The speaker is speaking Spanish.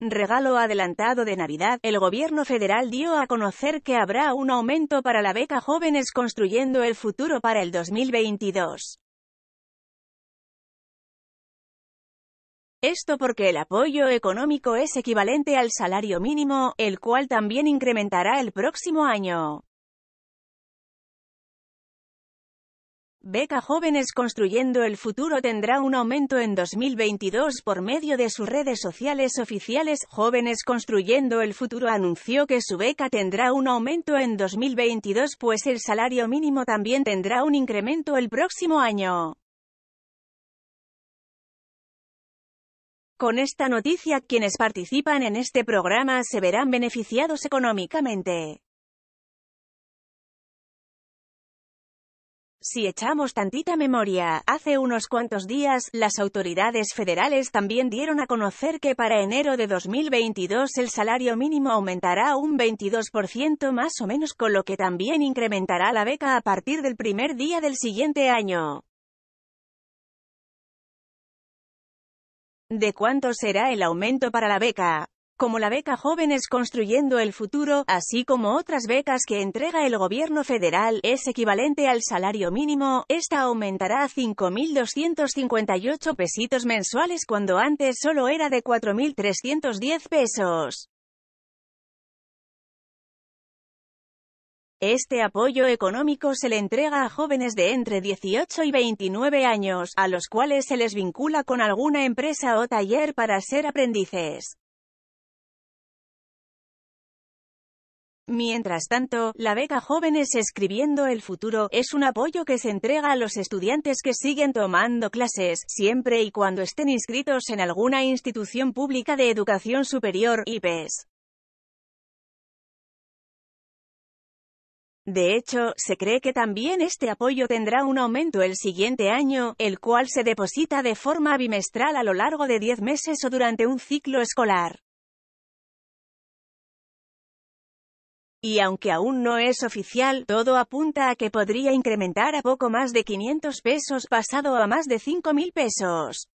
Regalo adelantado de Navidad, el gobierno federal dio a conocer que habrá un aumento para la beca Jóvenes Construyendo el Futuro para el 2022. Esto porque el apoyo económico es equivalente al salario mínimo, el cual también incrementará el próximo año. Beca Jóvenes Construyendo el Futuro tendrá un aumento en 2022 por medio de sus redes sociales oficiales. Jóvenes Construyendo el Futuro anunció que su beca tendrá un aumento en 2022 pues el salario mínimo también tendrá un incremento el próximo año. Con esta noticia quienes participan en este programa se verán beneficiados económicamente. Si echamos tantita memoria, hace unos cuantos días, las autoridades federales también dieron a conocer que para enero de 2022 el salario mínimo aumentará un 22% más o menos, con lo que también incrementará la beca a partir del primer día del siguiente año. ¿De cuánto será el aumento para la beca? como la beca Jóvenes Construyendo el Futuro, así como otras becas que entrega el gobierno federal, es equivalente al salario mínimo, esta aumentará a 5.258 pesitos mensuales cuando antes solo era de 4.310 pesos. Este apoyo económico se le entrega a jóvenes de entre 18 y 29 años, a los cuales se les vincula con alguna empresa o taller para ser aprendices. Mientras tanto, la beca Jóvenes Escribiendo el Futuro es un apoyo que se entrega a los estudiantes que siguen tomando clases, siempre y cuando estén inscritos en alguna institución pública de educación superior, IPES. De hecho, se cree que también este apoyo tendrá un aumento el siguiente año, el cual se deposita de forma bimestral a lo largo de 10 meses o durante un ciclo escolar. Y aunque aún no es oficial, todo apunta a que podría incrementar a poco más de 500 pesos pasado a más de 5.000 pesos.